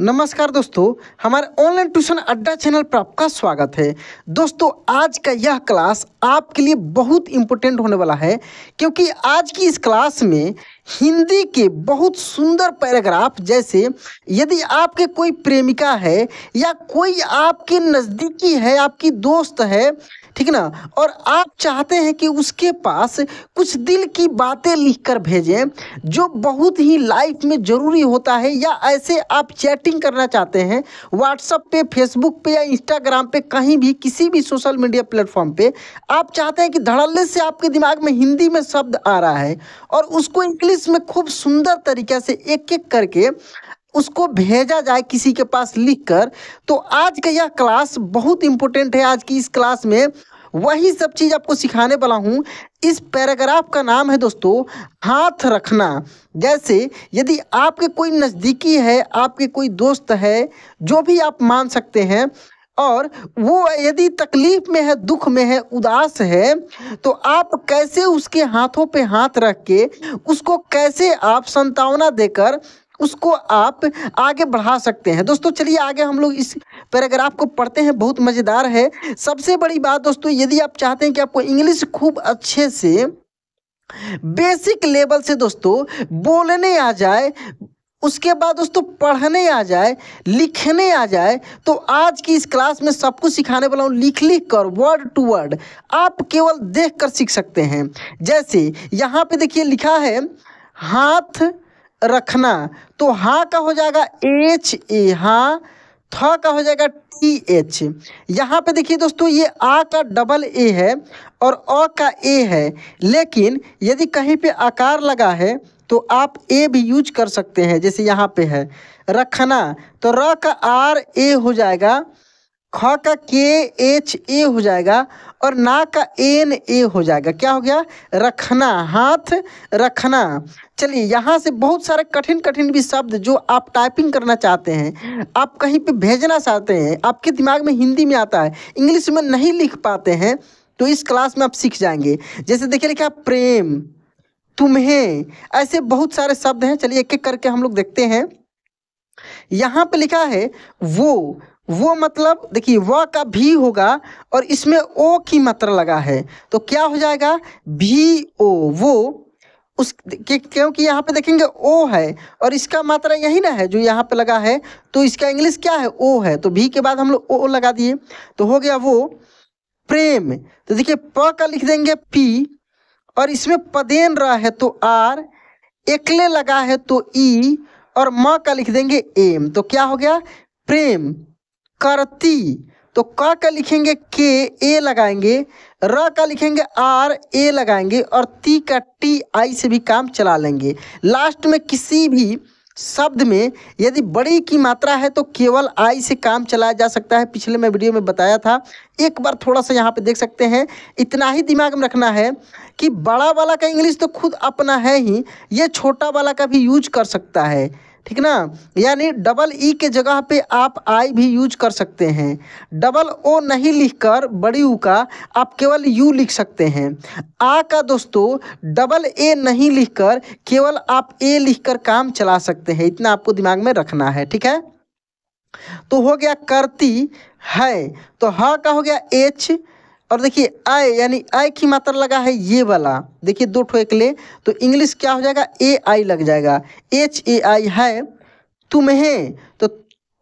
नमस्कार दोस्तों हमारे ऑनलाइन ट्यूशन अड्डा चैनल पर आपका स्वागत है दोस्तों आज का यह क्लास आपके लिए बहुत इम्पोर्टेंट होने वाला है क्योंकि आज की इस क्लास में हिंदी के बहुत सुंदर पैराग्राफ जैसे यदि आपके कोई प्रेमिका है या कोई आपके नज़दीकी है आपकी दोस्त है ठीक ना और आप चाहते हैं कि उसके पास कुछ दिल की बातें लिखकर भेजें जो बहुत ही लाइफ में ज़रूरी होता है या ऐसे आप चैट एक्टिंग करना चाहते हैं व्हाट्सअप पे फेसबुक पे या इंस्टाग्राम पे कहीं भी किसी भी सोशल मीडिया प्लेटफॉर्म पे आप चाहते हैं कि धड़ल्ले से आपके दिमाग में हिंदी में शब्द आ रहा है और उसको इंग्लिश में खूब सुंदर तरीके से एक एक करके उसको भेजा जाए किसी के पास लिख कर तो आज का यह क्लास बहुत इंपॉर्टेंट है आज की इस क्लास में वही सब चीज़ आपको सिखाने वाला हूँ इस पैराग्राफ का नाम है दोस्तों हाथ रखना जैसे यदि आपके कोई नज़दीकी है आपके कोई दोस्त है जो भी आप मान सकते हैं और वो यदि तकलीफ में है दुख में है उदास है तो आप कैसे उसके हाथों पे हाथ रख के उसको कैसे आप संतावना देकर उसको आप आगे बढ़ा सकते हैं दोस्तों चलिए आगे हम लोग इस पैराग्राफ को पढ़ते हैं बहुत मज़ेदार है सबसे बड़ी बात दोस्तों यदि आप चाहते हैं कि आपको इंग्लिश खूब अच्छे से बेसिक लेवल से दोस्तों बोलने आ जाए उसके बाद दोस्तों पढ़ने आ जाए लिखने आ जाए तो आज की इस क्लास में सब कुछ सिखाने वाला हूँ लिख लिख कर वर्ड टू वर्ड आप केवल देख कर सीख सकते हैं जैसे यहाँ पे देखिए लिखा है हाथ रखना तो हाँ का हो जाएगा एच ए हाँ थ का हो जाएगा टी एच यहाँ पे देखिए दोस्तों ये आ का डबल ए है और अ का ए है लेकिन यदि कहीं पे आकार लगा है तो आप ए भी यूज कर सकते हैं जैसे यहाँ पे है रखना तो र का आर ए हो जाएगा ख का के एच ए हो जाएगा और ना का एन ए हो जाएगा क्या हो गया रखना हाथ रखना चलिए यहाँ से बहुत सारे कठिन कठिन भी शब्द जो आप टाइपिंग करना चाहते हैं आप कहीं पे भेजना चाहते हैं आपके दिमाग में हिंदी में आता है इंग्लिश में नहीं लिख पाते हैं तो इस क्लास में आप सीख जाएंगे जैसे देखिए लिखा प्रेम तुम्हें ऐसे बहुत सारे शब्द हैं चलिए एक एक करके हम लोग देखते हैं यहाँ पे लिखा है वो वो मतलब देखिए व का भी होगा और इसमें ओ की मात्रा लगा है तो क्या हो जाएगा भी ओ वो उस क्योंकि यहाँ पे देखेंगे ओ है और इसका मात्रा यही ना है जो यहाँ पे लगा है तो इसका इंग्लिश क्या है ओ है तो भी के बाद हम लोग ओ लगा दिए तो हो गया वो प्रेम तो देखिए प का लिख देंगे पी और इसमें पदेन रहा है तो आर एकले लगा है तो ई और म का लिख देंगे एम तो क्या हो गया प्रेम करती तो क का लिखेंगे के ए लगाएंगे र का लिखेंगे आर ए लगाएंगे और ती का टी आई से भी काम चला लेंगे लास्ट में किसी भी शब्द में यदि बड़ी की मात्रा है तो केवल आई से काम चलाया जा सकता है पिछले मैं वीडियो में बताया था एक बार थोड़ा सा यहाँ पे देख सकते हैं इतना ही दिमाग में रखना है कि बड़ा वाला का इंग्लिश तो खुद अपना है ही ये छोटा वाला का भी यूज कर सकता है ठीक ना यानी डबल ई e के जगह पे आप आई भी यूज कर सकते हैं डबल ओ नहीं लिखकर बड़ी ऊ का आप केवल यू लिख सकते हैं आ का दोस्तों डबल ए नहीं लिखकर केवल आप ए लिखकर काम चला सकते हैं इतना आपको दिमाग में रखना है ठीक है तो हो गया करती है तो ह का हो गया एच और देखिए आय यानी आय की मात्रा लगा है ये वाला देखिए दो ठो एक ले तो इंग्लिश क्या हो जाएगा ए आई लग जाएगा एच ए आई है तुम्हें तो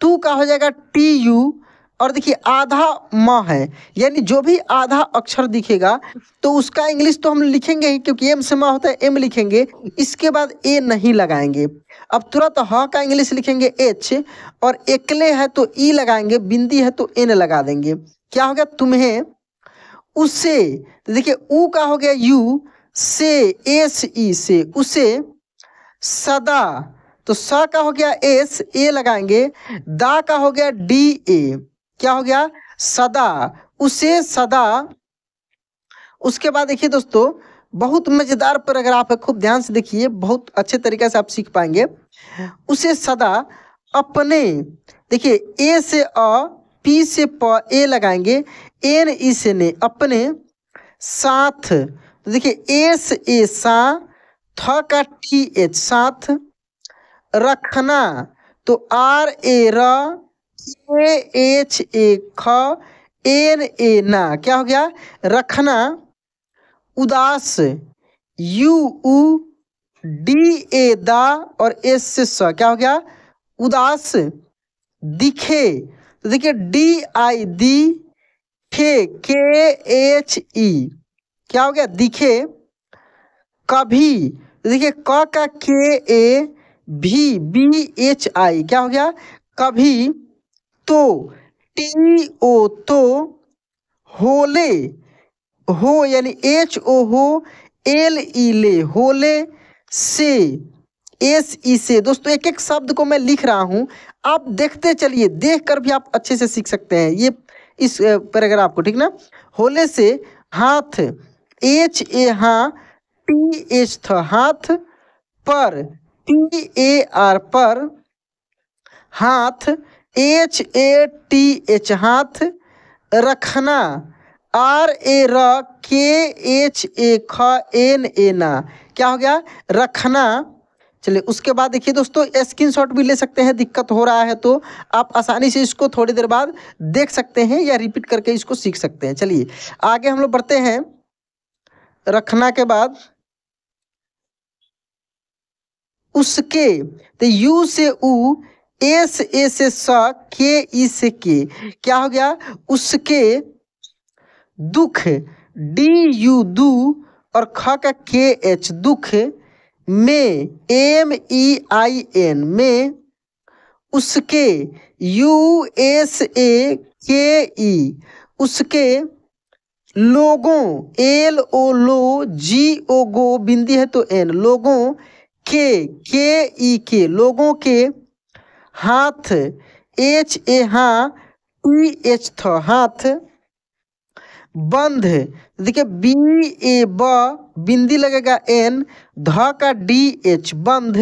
तू का हो जाएगा टी यू और देखिए आधा म है यानी जो भी आधा अक्षर दिखेगा तो उसका इंग्लिश तो हम लिखेंगे ही क्योंकि एम से म होता है एम लिखेंगे इसके बाद ए नहीं लगाएंगे अब तुरंत ह का इंग्लिश लिखेंगे एच और एकले है तो ई e लगाएंगे बिंदी है तो एन लगा देंगे क्या हो गया तुम्हें उसे तो देखिए ऊ का हो गया यू से एस ई से उसे सदा तो स का हो गया एस ए लगाएंगे दा का हो गया डी ए क्या हो गया सदा उसे सदा उसके बाद देखिए दोस्तों बहुत मजेदार पर अगर आप खूब ध्यान से देखिए बहुत अच्छे तरीके से आप सीख पाएंगे उसे सदा अपने देखिए ए से अ पी से प ए लगाएंगे एन ने अपने साथ तो देखिए एस ए सा थ का टी एच साथ रखना तो R A raw A H A ख एन ए ना क्या हो गया रखना उदास यू उ डी ए दा और एस से स क्या हो गया उदास दिखे तो देखिए डी आई दी दिखे के एच ई क्या हो गया दिखे कभी देखिए क का के ए भी बी एच आई क्या हो गया कभी तो टी ओ तो होले हो यानी एच ओ हो एल ई ले होले से एस ई से दोस्तों एक एक शब्द को मैं लिख रहा हूं आप देखते चलिए देख कर भी आप अच्छे से सीख सकते हैं ये इस पैराग्राफ को ठीक ना होले से हाथ एच ए हा टी एच थ हाथ पर टी ए आर पर हाथ एच ए टी एच हाथ रखना आर ए र के एच ए ख एन ए ना क्या हो गया रखना चलिए उसके बाद देखिए दोस्तों स्क्रीन शॉट भी ले सकते हैं दिक्कत हो रहा है तो आप आसानी से इसको थोड़ी देर बाद देख सकते हैं या रिपीट करके इसको सीख सकते हैं चलिए आगे हम लोग बढ़ते हैं रखना के बाद उसके तो यू से ऊ एस ए से स के ई से के क्या हो गया उसके दुख डी यू दू और ख का के एच दुख में एम ई आई एन में उसके यू एस ए के ई उसके लोगों एल ओ लो जी ओ गो बिंदी है तो एन लोगों के के ई के लोगों के हाथ एच ए हा टी एच थ हाथ बंध देखिए बी ए ब बिंदी लगेगा एन ध का डी एच बंध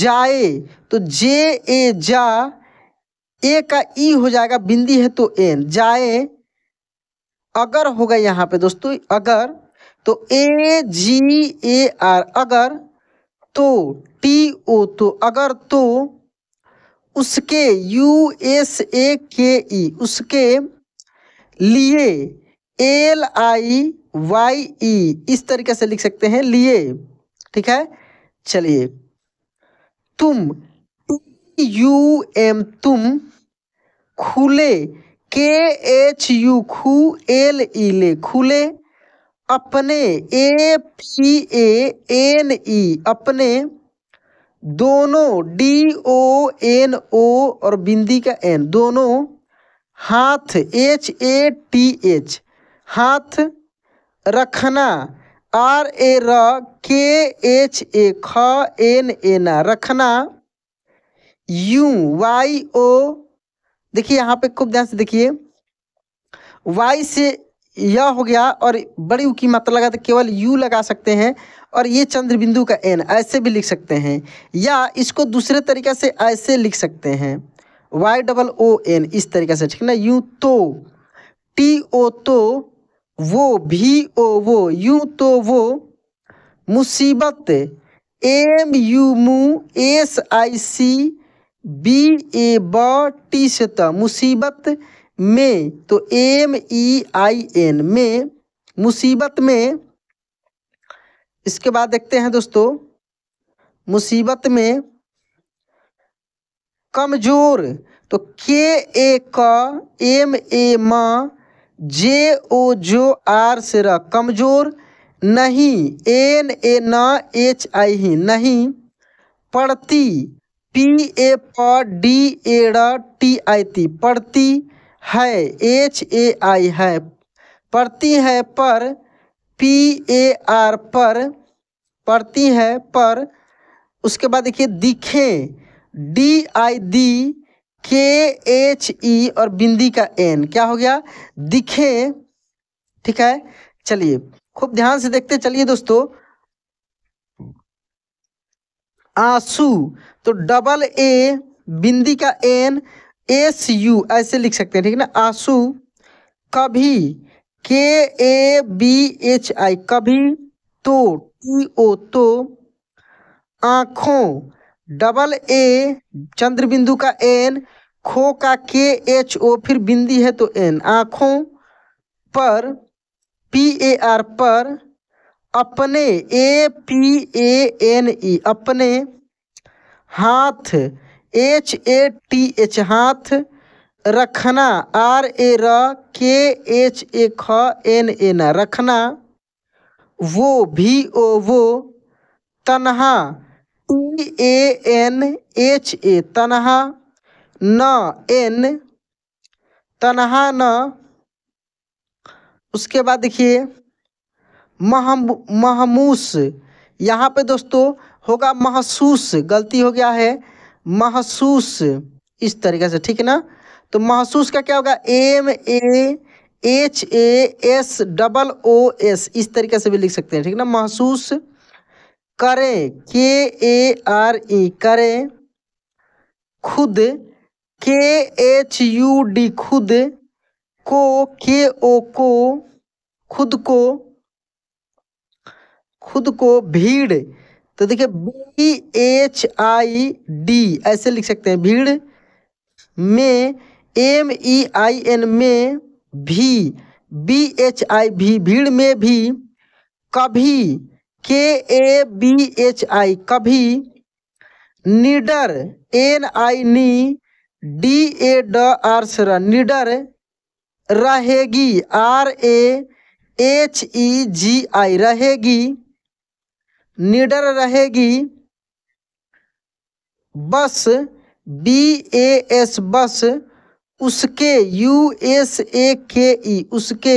जाए तो जे ए जा ए का ई हो जाएगा बिंदी है तो एन जाए अगर होगा यहाँ पे दोस्तों अगर तो ए जी ए आर अगर तो टी ओ तो अगर तो उसके यू एस ए के ई उसके लिए एल आई वाई ई इस तरीके से लिख सकते हैं लिए ठीक है चलिए तुम टी यू एम तुम खुले के एच यू खू एल ई ले खुले अपने A P A N E अपने दोनों डी ओ एन ओ और बिंदी का एन दोनों हाथ एच ए टी एच हाथ रखना आर ए र के एच ए ख एन एन रखना यू वाई ओ देखिए यहाँ पे खूब ध्यान से देखिए वाई से यह हो गया और बड़ी ऊ की मात्रा लगा तो केवल यू लगा सकते हैं और ये चंद्र बिंदु का एन ऐसे भी लिख सकते हैं या इसको दूसरे तरीका से ऐसे लिख सकते हैं वाई डबल ओ एन इस तरीके से ठीक है ना यू तो टी ओ तो वो भी ओ वो यू तो वो मुसीबत एम यू मू S I C B A ब टी से त मुसीबत में तो एम ई आई एन में मुसीबत में इसके बाद देखते हैं दोस्तों मुसीबत में कमजोर तो के ए क एम ए म जे ओ जो आर से र कमजोर नहीं एन ए न एच आई ही नहीं पढ़ती पी ए प डी ए र टी आई टी पढ़ती है एच ए आई है पढ़ती है पर पी ए आर पर पढ़ती है पर उसके बाद देखिए दिखे डी आई दी के एच ई और बिंदी का एन क्या हो गया दिखे ठीक है चलिए खूब ध्यान से देखते चलिए दोस्तों आंसू तो डबल ए बिंदी का एन एस यू ऐसे लिख सकते हैं ठीक है ना आंसू कभी के ए बी एच आई कभी तो टी ओ तो आंखों डबल ए चंद्र बिंदु का एन खो का के एच ओ फिर बिंदी है तो एन आँखों पर पी ए आर पर अपने A P A N E अपने हाथ एच ए टी एच हाथ रखना आर ए र के एच ए ख एन न रखना वो भी ओ वो तन्हा ए एन एच ए तनहा न एन तनहा न उसके बाद देखिए महम महमूस यहाँ पे दोस्तों होगा महसूस गलती हो गया है महसूस इस तरीके से ठीक है ना तो महसूस का क्या होगा M A H A S double O S इस तरीके से भी लिख सकते हैं ठीक है ना महसूस करें के ए आर ई करें खुद के एच यू डी खुद को के ओ को खुद को खुद को भीड़ तो देखिए बी एच आई डी ऐसे लिख सकते हैं भीड़ में एम ई आई एन में भी बी एच आई भी भीड़ में भी कभी के ए बी एच आई कभी निडर N I knee D A ड आर सर निडर रहेगी आर ए एच ई जी आई रहेगी निडर रहेगी बस बी ए एस बस उसके यू एस ए के ई उसके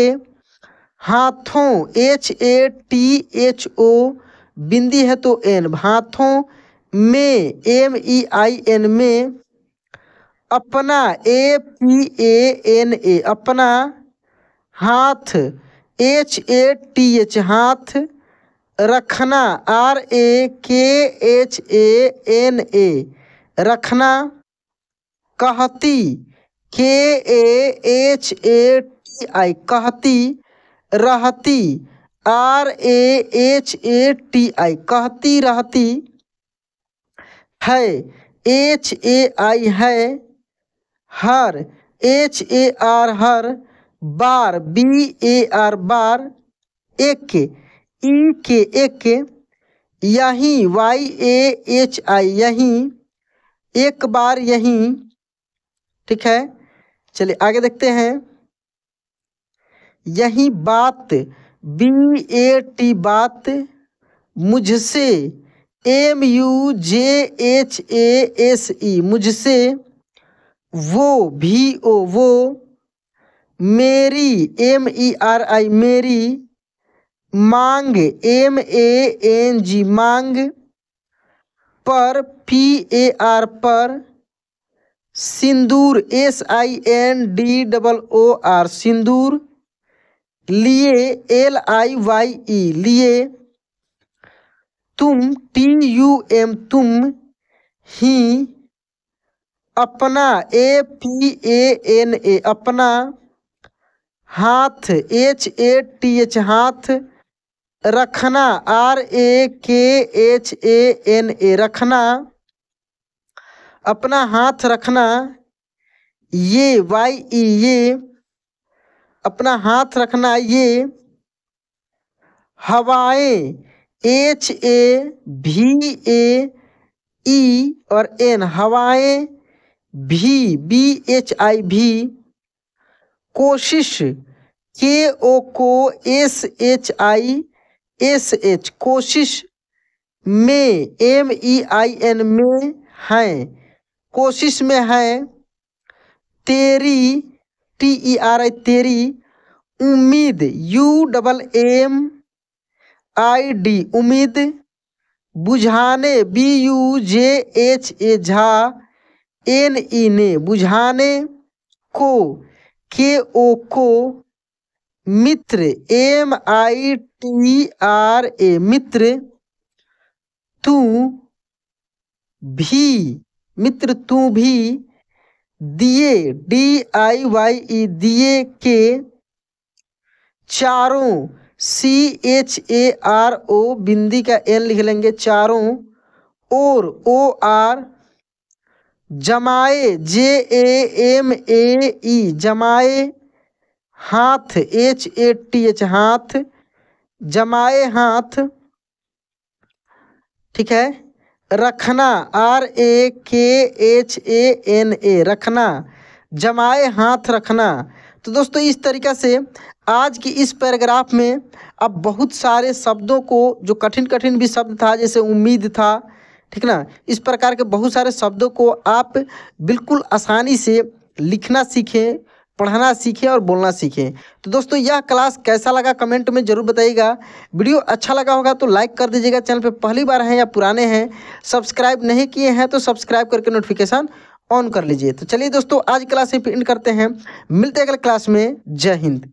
हाथों H A T H O बिंदी है तो एन हाथों में एम ई आई एन में अपना A P A N A अपना हाथ एच ए टी एच हाथ रखना आर ए के एच ए एन ए रखना कहती के ए एच ए टी आई कहती रहती R A H A T I कहती रहती है एच ए आई है हर एच ए आर हर बार बी ए आर बार एक ई के एक यही वाई ए एच आई यही एक बार यही ठीक है चलिए आगे देखते हैं यही बात बी ए टी बात मुझसे M U J H A S E मुझसे वो भी ओ वो मेरी एम ई आर आई मेरी मांग एम ए एन जी मांग पर पी ए आर पर सिंदूर S I N D double O R सिंदूर लिए एल आई वाई ई लिए तुम टी यू एम तुम ही अपना A P A N A अपना हाथ एच ए टी एच हाथ रखना आर ए के एच ए एन ए रखना अपना हाथ रखना ये वाई ई e, ये अपना हाथ रखना ये हवाएं एच ए भी ए ई और एन हवाएं भी बी एच आई भी कोशिश के ओ को S H I S H कोशिश में एम ई आई एन में हैं कोशिश में हैं तेरी टी ई आर आई तेरी उम्मीद U double M I D उम्मीद बुझाने B U J H A झा एन ई ने बुझाने को के ओ को मित्र M I T R A मित्र तू भी मित्र तू भी दिए डी आई वाई ई दिए के चारों C H A R O बिंदी का एन लिख लेंगे चारों और ओ आर जमाए जे ए एम ए ई जमाए हाथ एच ए टी एच हाथ जमाए हाथ ठीक है रखना आर ए के एच ए एन ए रखना जमाए हाथ रखना तो दोस्तों इस तरीक़ा से आज की इस पैराग्राफ में अब बहुत सारे शब्दों को जो कठिन कठिन भी शब्द था जैसे उम्मीद था ठीक ना इस प्रकार के बहुत सारे शब्दों को आप बिल्कुल आसानी से लिखना सीखें पढ़ना सीखें और बोलना सीखें तो दोस्तों यह क्लास कैसा लगा कमेंट में ज़रूर बताइएगा वीडियो अच्छा लगा होगा तो लाइक कर दीजिएगा चैनल पर पहली बार हैं या पुराने हैं सब्सक्राइब नहीं किए हैं तो सब्सक्राइब करके नोटिफिकेशन ऑन कर लीजिए तो चलिए दोस्तों आज क्लास यहीं पे करते हैं मिलते हैं अगले क्लास में जय हिंद